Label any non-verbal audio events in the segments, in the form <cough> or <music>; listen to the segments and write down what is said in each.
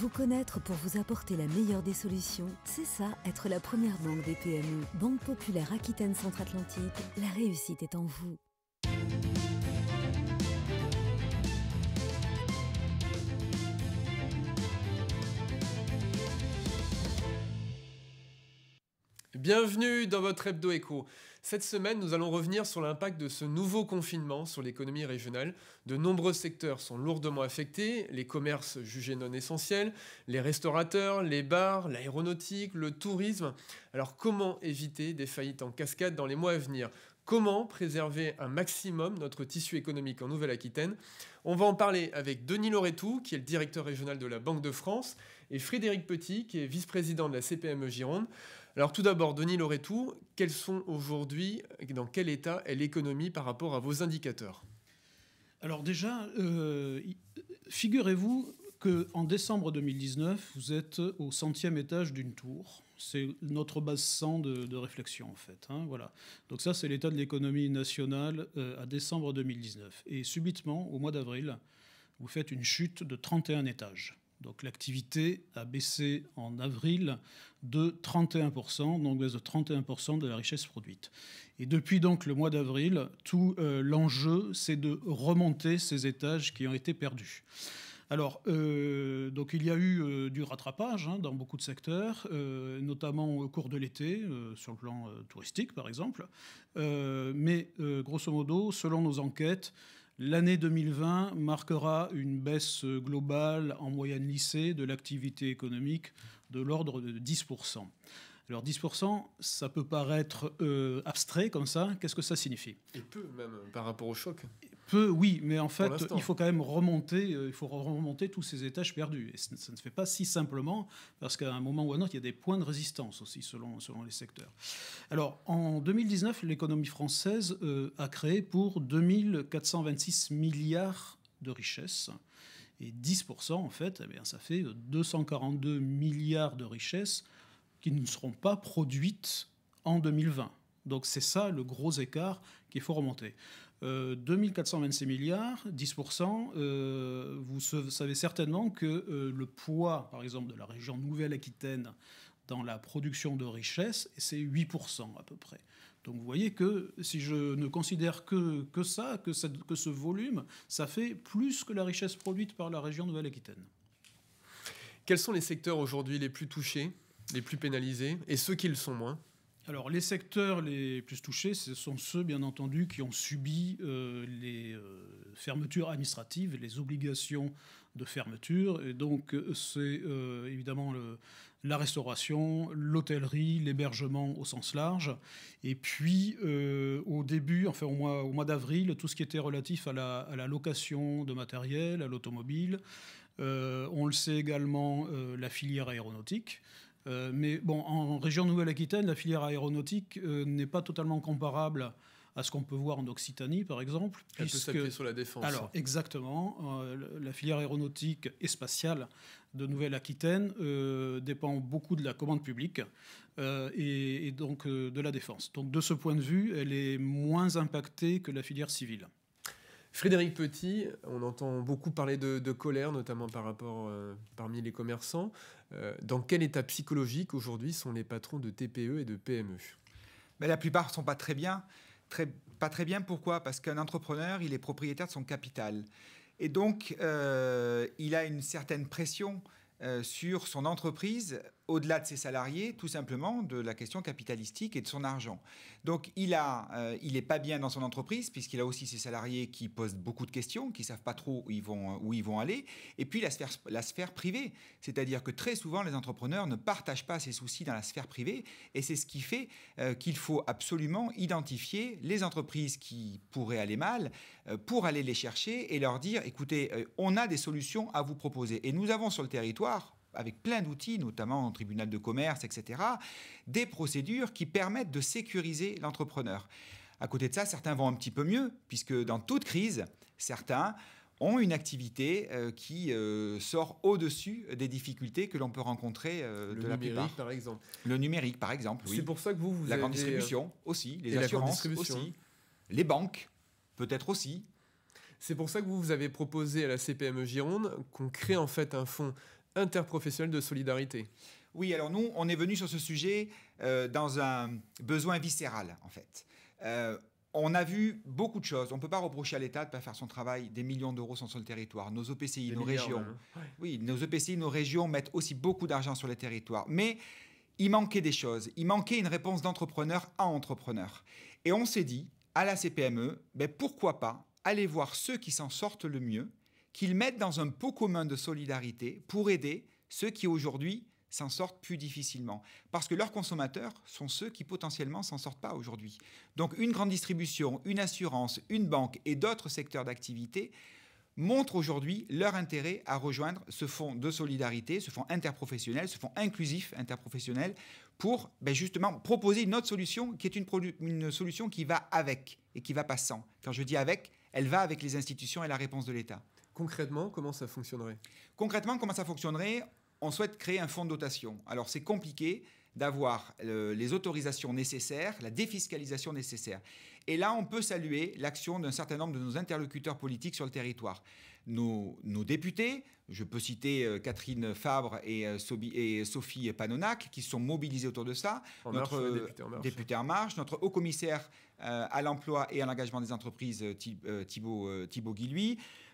Vous connaître pour vous apporter la meilleure des solutions, c'est ça, être la première banque des PME. Banque Populaire Aquitaine Centre-Atlantique, la réussite est en vous. Bienvenue dans votre hebdo écho. Cette semaine, nous allons revenir sur l'impact de ce nouveau confinement sur l'économie régionale. De nombreux secteurs sont lourdement affectés, les commerces jugés non essentiels, les restaurateurs, les bars, l'aéronautique, le tourisme. Alors comment éviter des faillites en cascade dans les mois à venir Comment préserver un maximum notre tissu économique en Nouvelle-Aquitaine On va en parler avec Denis Loretou, qui est le directeur régional de la Banque de France, et Frédéric Petit, qui est vice-président de la CPME Gironde. Alors tout d'abord, Denis Loretou, quels sont aujourd'hui, dans quel état est l'économie par rapport à vos indicateurs Alors déjà, euh, figurez-vous qu'en décembre 2019, vous êtes au centième étage d'une tour. C'est notre base 100 de, réflexion, en fait. Hein, voilà. Donc ça, c'est l'état de l'économie nationale euh, à décembre 2019. Et subitement, au mois d'avril, vous faites une chute de 31 étages. Donc l'activité a baissé en avril de 31%, donc baisse de 31% de la richesse produite. Et depuis donc le mois d'avril, tout euh, l'enjeu, c'est de remonter ces étages qui ont été perdus. Alors, euh, donc il y a eu euh, du rattrapage hein, dans beaucoup de secteurs, notamment au cours de l'été, sur le plan touristique par exemple. mais grosso modo, selon nos enquêtes, L'année 2020 marquera une baisse globale en moyenne lycée de l'activité économique de l'ordre de 10%. Alors 10%, ça peut paraître euh, abstrait comme ça. Qu'est-ce que ça signifie Et peu même par rapport au choc. Peu, oui, mais en fait, il faut quand même remonter, euh, il faut remonter tous ces étages perdus. Et ça ne se fait pas si simplement, parce qu'à un moment ou à un autre, il y a des points de résistance aussi, selon, selon les secteurs. Alors, en 2019, l'économie française euh, a créé pour 2426 milliards de richesses. Et 10%, en fait, eh bien, ça fait 242 euh, milliards de richesses qui ne seront pas produites en 2020. Donc c'est ça le gros écart qu'il faut remonter. 2426 euh, milliards, 10%, euh, vous savez certainement que euh, le poids, par exemple, de la région Nouvelle-Aquitaine dans la production de richesses, c'est 8% à peu près. Donc vous voyez que si je ne considère que, ça, que, ça, que ce volume, ça fait plus que la richesse produite par la région Nouvelle-Aquitaine. Quels sont les secteurs aujourd'hui les plus touchés, les plus pénalisés, et ceux qui le sont moins alors les secteurs les plus touchés, ce sont ceux, bien entendu, qui ont subi euh, les euh, fermetures administratives, les obligations de fermeture. Et donc euh, c'est évidemment la restauration, l'hôtellerie, l'hébergement au sens large. Et puis au début, enfin au mois, d'avril, tout ce qui était relatif à la location de matériel, à l'automobile. on le sait également, la filière aéronautique. Euh, mais bon, en région Nouvelle-Aquitaine, la filière aéronautique euh, n'est pas totalement comparable à ce qu'on peut voir en Occitanie, par exemple. Elle peut s'appuyer sur la défense. Alors, exactement. Euh, la filière aéronautique et spatiale de Nouvelle-Aquitaine dépend beaucoup de la commande publique et, donc de la défense. Donc, de ce point de vue, elle est moins impactée que la filière civile. Frédéric Petit, on entend beaucoup parler de, colère, notamment par rapport euh, parmi les commerçants. Euh, dans quel état psychologique aujourd'hui sont les patrons de TPE et de PME Mais ben, La plupart ne sont pas très bien. Très, pas très bien, pourquoi Parce qu'un entrepreneur, il est propriétaire de son capital. Et donc, euh, il a une certaine pression sur son entreprise au-delà de ses salariés, tout simplement de la question capitalistique et de son argent. Donc il a, euh, il pas bien dans son entreprise puisqu'il a aussi ses salariés qui posent beaucoup de questions, qui savent pas trop où ils vont où ils vont aller. Et puis la sphère la sphère privée, c'est-à-dire que très souvent les entrepreneurs ne partagent pas ces soucis dans la sphère privée et c'est ce qui fait euh, qu'il faut absolument identifier les entreprises qui pourraient aller mal euh, pour aller les chercher et leur dire écoutez, on a des solutions à vous proposer. Et nous avons sur le territoire avec plein d'outils, notamment en tribunal de commerce, etc., des procédures qui permettent de sécuriser l'entrepreneur. À côté de ça, certains vont un petit peu mieux, puisque dans toute crise, certains ont une activité euh, qui euh, sort au-dessus des difficultés que l'on peut rencontrer euh, de la plupart. par exemple. Le numérique, par exemple. Oui. C'est pour ça que vous, vous la grande distribution aussi, les assurances aussi, les banques peut-être aussi. C'est pour ça que vous, vous avez proposé à la CPME Gironde qu'on crée en fait un fonds interprofessionnel de solidarité. Oui, alors nous, on est venu sur ce sujet euh, dans un besoin viscéral, en fait. Euh, on a vu beaucoup de choses. On ne peut pas reprocher à l'État de ne pas faire son travail. Des millions d'euros sont sur le territoire. Nos OPCI, nos régions. Hein, oui, nos OPCI, nos régions mettent aussi beaucoup d'argent sur les territoires. Mais il manquait des choses. Il manquait une réponse d'entrepreneur à entrepreneur. Et on s'est dit, à la CPME, ben pourquoi pas aller voir ceux qui s'en sortent le mieux qu'ils mettent dans un pot commun de solidarité pour aider ceux qui aujourd'hui s'en sortent plus difficilement. Parce que leurs consommateurs sont ceux qui potentiellement s'en sortent pas aujourd'hui. Donc une grande distribution, une assurance, une banque et d'autres secteurs d'activité montrent aujourd'hui leur intérêt à rejoindre ce fonds de solidarité, ce fonds interprofessionnel, ce fonds inclusif interprofessionnel, pour ben, justement proposer une autre solution qui est une, une, solution qui va avec et qui va pas sans. Quand je dis avec, elle va avec les institutions et la réponse de l'État. Concrètement, comment ça fonctionnerait Concrètement, comment ça fonctionnerait On souhaite créer un fonds de dotation. Alors c'est compliqué d'avoir les autorisations nécessaires, la défiscalisation nécessaire. Et là, on peut saluer l'action d'un certain nombre de nos interlocuteurs politiques sur le territoire nos, députés, je peux citer euh, Catherine Fabre euh, et, Sophie Panonac, qui sont mobilisés autour de ça, notre euh, député, en marche. notre haut commissaire à l'emploi et à l'engagement des entreprises, Thibault Thibault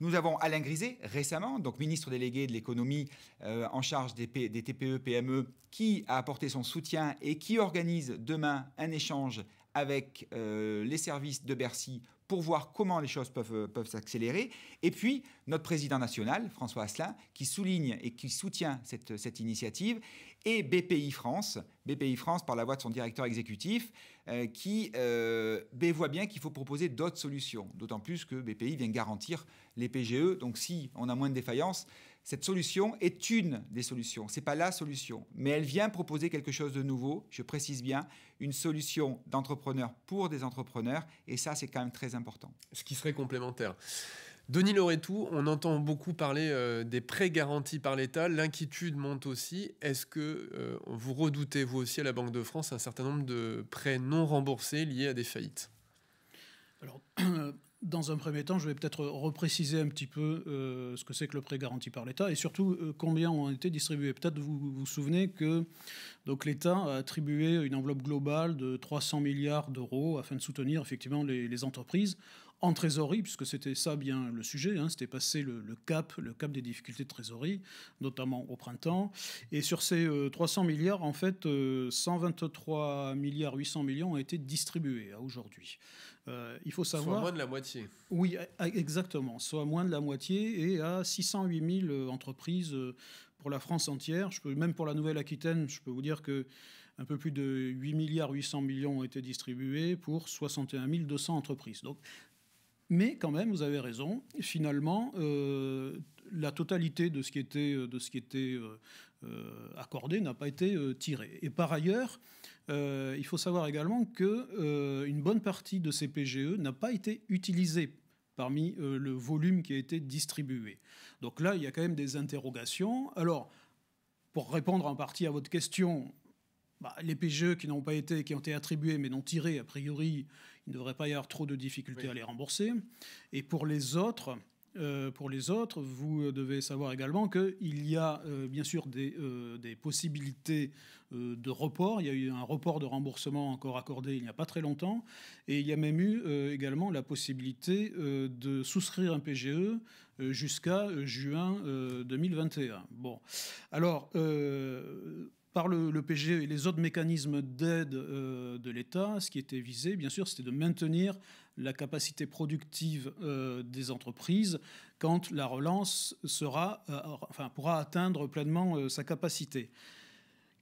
Nous avons Alain Grisé, récemment, donc ministre délégué de l'économie en charge des, des TPE-PME, e, qui a apporté son soutien et qui organise demain un échange avec euh, les services de Bercy pour voir comment les choses euh, peuvent, s'accélérer. Et puis, notre président national, François Asselin, qui souligne et qui soutient cette, cette initiative et BPI France, BPI France par la voix de son directeur exécutif, euh, qui euh, voit bien qu'il faut proposer d'autres solutions, d'autant plus que BPI vient garantir les PGE. Donc si on a moins de défaillances, cette solution est une des solutions, ce n'est pas la solution, mais elle vient proposer quelque chose de nouveau, je précise bien, une solution d'entrepreneur pour des entrepreneurs, et ça c'est quand même très important. Ce qui serait complémentaire. Denis Loretou, on entend beaucoup parler euh, des prêts garantis par l'État. L'inquiétude monte aussi. Est-ce que euh, vous redoutez, vous aussi, à la Banque de France, un certain nombre de prêts non remboursés liés à des faillites Alors, <clears throat> dans un premier temps, je vais peut-être repréciser un petit peu euh, ce que c'est que le prêt garanti par l'État et surtout combien ont été distribués. Peut-être vous vous souvenez que donc l'État a attribué une enveloppe globale de 300 milliards d'euros afin de soutenir effectivement les entreprises en trésorerie, puisque c'était ça bien le sujet, hein, c'était passer le, cap, le cap des difficultés de trésorerie, notamment au printemps. Et sur ces 300 euh, milliards, en fait, 123 euh, milliards 800 millions ont été distribués à aujourd'hui. Euh, il faut savoir. Soit moins de la moitié. Oui, e, e, exactement. Soit moins de la moitié et à 608 000 entreprises pour la France entière. Je peux, même pour la Nouvelle-Aquitaine, je peux vous dire que un peu plus de 8 milliards 800 millions ont été distribués pour 61 200 entreprises. Donc mais quand même, vous avez raison, finalement, euh, la totalité de ce qui était, euh, de ce qui était euh, accordé n'a pas été tiré. tirée. Et par ailleurs, il faut savoir également qu'une une bonne partie de ces PGE n'a pas été utilisée parmi le volume qui a été distribué. Donc là, il y a quand même des interrogations. Alors, pour répondre en partie à votre question, bah, les PGE qui n'ont pas été, qui ont été attribués mais non tirés, a priori, il ne devrait pas y avoir trop de difficultés à les rembourser. Et pour les autres, euh, pour les autres, vous devez savoir également qu'il y a euh, bien sûr des, euh, des possibilités de report. Il y a eu un report de remboursement encore accordé il n'y a pas très longtemps. Et il y a même eu également la possibilité de souscrire un PGE jusqu'à juin 2021. Bon. Alors par le, le, PG et les autres mécanismes d'aide euh, de l'État, ce qui était visé, bien sûr, c'était de maintenir la capacité productive euh, des entreprises quand la relance euh, enfin, pourra atteindre pleinement sa capacité.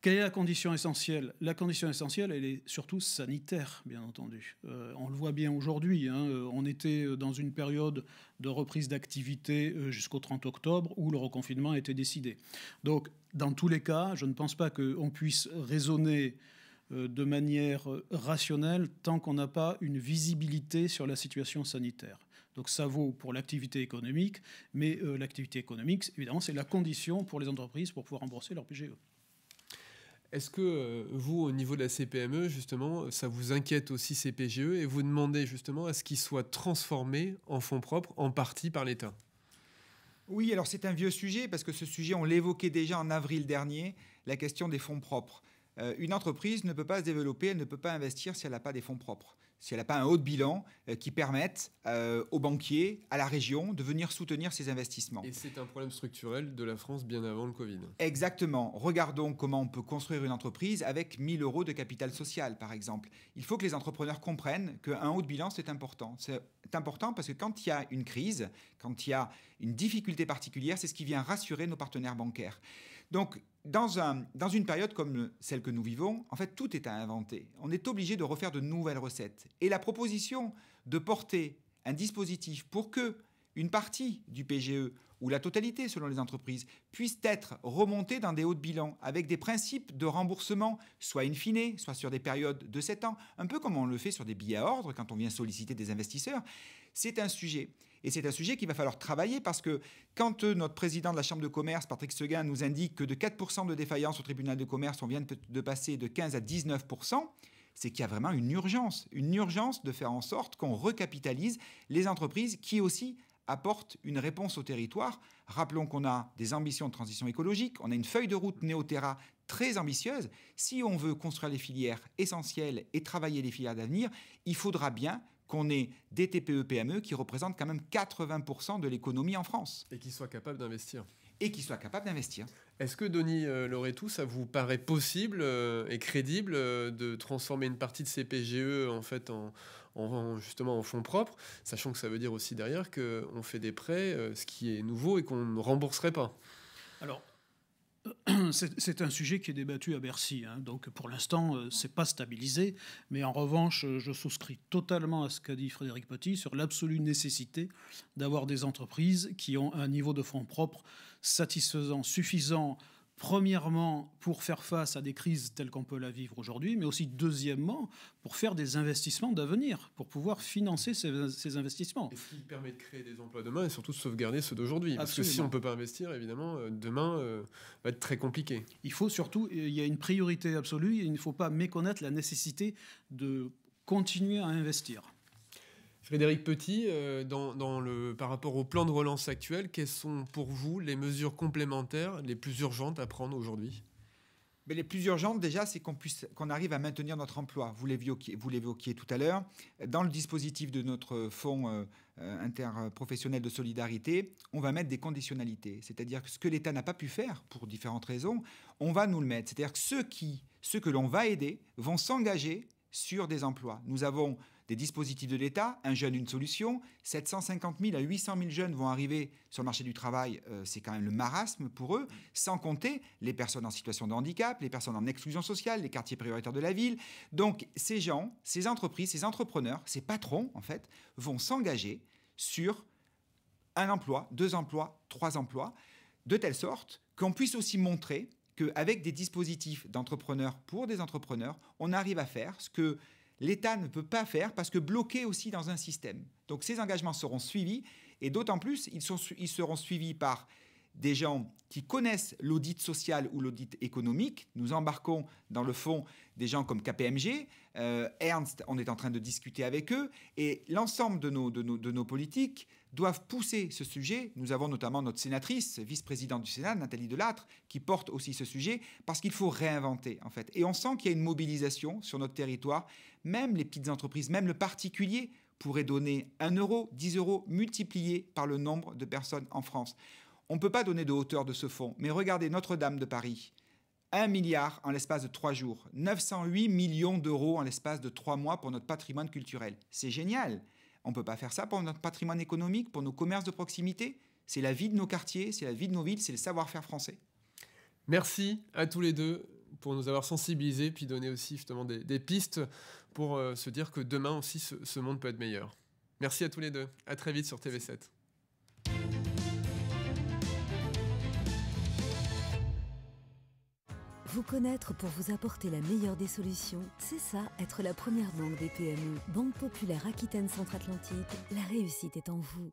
Quelle est la condition essentielle La condition essentielle, elle est surtout sanitaire, bien entendu. Euh, on le voit bien aujourd'hui. Hein. Euh, on était euh, dans une période de reprise d'activité jusqu'au 30 octobre où le reconfinement a été décidé. Donc, dans tous les cas, je ne pense pas qu'on puisse raisonner de manière rationnelle tant qu'on n'a pas une visibilité sur la situation sanitaire. Donc ça vaut pour l'activité économique, mais l'activité économique, évidemment, c'est la condition pour les entreprises pour pouvoir rembourser leur PGE. Est-ce que euh, vous, au niveau de la CPME, justement, ça vous inquiète aussi CPGE et vous demandez justement à ce qu'ils soient transformés en fonds propres, en partie par l'État Oui, alors c'est un vieux sujet parce que ce sujet, on l'évoquait déjà en avril dernier, la question des fonds propres. Euh, une entreprise ne peut pas se développer, elle ne peut pas investir si elle n'a pas des fonds propres, si elle n'a pas un haut de bilan euh, qui permette euh, aux banquiers, à la région, de venir soutenir ses investissements. Et c'est un problème structurel de la France bien avant le Covid. Exactement. Regardons comment on peut construire une entreprise avec 1000 euros de capital social, par exemple. Il faut que les entrepreneurs comprennent qu'un haut de bilan, c'est important. C'est important parce que quand il y a une crise, quand il y a une difficulté particulière, c'est ce qui vient rassurer nos partenaires bancaires. Donc, dans, une période comme celle que nous vivons, en fait, tout est à inventer. On est obligé de refaire de nouvelles recettes. Et la proposition de porter un dispositif pour que une partie du PGE ou la totalité selon les entreprises puisse être remontée dans des hauts de bilan avec des principes de remboursement, soit in fine, soit sur des périodes de 7 ans, un peu comme on le fait sur des billets à ordre quand on vient solliciter des investisseurs. C'est un sujet. Et c'est un sujet qu'il va falloir travailler parce que quand euh, notre président de la Chambre de commerce, Patrick Seguin, nous indique que de 4% de défaillance au tribunal de commerce, on vient de passer de 15 à 19%, c'est qu'il y a vraiment une urgence, une urgence de faire en sorte qu'on recapitalise les entreprises qui aussi apportent une réponse au territoire. Rappelons qu'on a des ambitions de transition écologique, on a une feuille de route Néoterra très ambitieuse. Si on veut construire les filières essentielles et travailler les filières d'avenir, il faudra bien qu'on ait des TPE-PME e qui représentent quand même 80% de l'économie en France. Et qui soient capables d'investir. Et qui soient capables d'investir. Est-ce que, Denis euh, Loretto, ça vous paraît possible euh, et crédible euh, de transformer une partie de ces PGE en fait en, justement en fonds propres, sachant que ça veut dire aussi derrière qu'on fait des prêts, ce qui est nouveau et qu'on ne rembourserait pas alors, <clears throat> c'est un sujet qui est débattu à Bercy, hein. donc pour l'instant, euh, c'est pas stabilisé. Mais en revanche, euh, je souscris totalement à ce qu'a dit Frédéric Petit sur l'absolue nécessité d'avoir des entreprises qui ont un niveau de fonds propres satisfaisant, suffisant Premièrement, pour faire face à des crises telles qu'on peut la vivre aujourd'hui, mais aussi deuxièmement, pour faire des investissements d'avenir, pour pouvoir financer ces, investissements. Et ce qui permet de créer des emplois demain et surtout de sauvegarder ceux d'aujourd'hui. Parce que si on ne peut pas investir, évidemment, euh, demain euh, va être très compliqué. Il faut surtout, euh, il y a une priorité absolue, il ne faut pas méconnaître la nécessité de continuer à investir. Frédéric Petit, euh, dans, le, par rapport au plan de relance actuel, quelles sont pour vous les mesures complémentaires les plus urgentes à prendre aujourd'hui mais les plus urgentes, déjà, c'est qu'on puisse, qu'on arrive à maintenir notre emploi. Vous l'évoquiez, vous l'évoquiez tout à l'heure. Dans le dispositif de notre fonds euh, euh, interprofessionnel de solidarité, on va mettre des conditionnalités. C'est-à-dire que ce que l'État n'a pas pu faire, pour différentes raisons, on va nous le mettre. C'est-à-dire que ceux qui, ceux que l'on va aider, vont s'engager sur des emplois. Nous avons des dispositifs de l'État, un jeune, une solution. 750 000 à 800 000 jeunes vont arriver sur le marché du travail. Euh, c'est quand même le marasme pour eux, sans compter les personnes en situation de handicap, les personnes en exclusion sociale, les quartiers prioritaires de la ville. Donc ces gens, ces entreprises, ces entrepreneurs, ces patrons, en fait, vont s'engager sur un emploi, deux emplois, trois emplois, de telle sorte qu'on puisse aussi montrer avec des dispositifs d'entrepreneurs pour des entrepreneurs, on arrive à faire ce que l'État ne peut pas faire parce que bloqué aussi dans un système. Donc ces engagements seront suivis et d'autant plus, ils, seront suivis par des gens qui connaissent l'audit social ou l'audit économique. Nous embarquons dans le fond des gens comme KPMG, euh, Ernst, on est en train de discuter avec eux, et l'ensemble de nos politiques doivent pousser ce sujet. Nous avons notamment notre sénatrice, vice-présidente du Sénat, Nathalie Delattre, qui porte aussi ce sujet, parce qu'il faut réinventer, en fait. Et on sent qu'il y a une mobilisation sur notre territoire. Même les petites entreprises, même le particulier pourrait donner 1 euro, 10 euros, multiplié par le nombre de personnes en France. On ne peut pas donner de hauteur de ce fonds, mais regardez Notre-Dame de Paris. 1 milliard en l'espace de 3 jours, 908 millions d'euros en l'espace de 3 mois pour notre patrimoine culturel. C'est génial. On ne peut pas faire ça pour notre patrimoine économique, pour nos commerces de proximité. C'est la vie de nos quartiers, c'est la vie de nos villes, c'est le savoir-faire français. Merci à tous les deux pour nous avoir sensibilisés, puis donner aussi justement des, pistes pour euh, se dire que demain aussi ce monde peut être meilleur. Merci à tous les deux. À très vite sur TV7. Vous connaître pour vous apporter la meilleure des solutions, c'est ça, être la première banque des PME. Banque Populaire Aquitaine Centre-Atlantique, la réussite est en vous.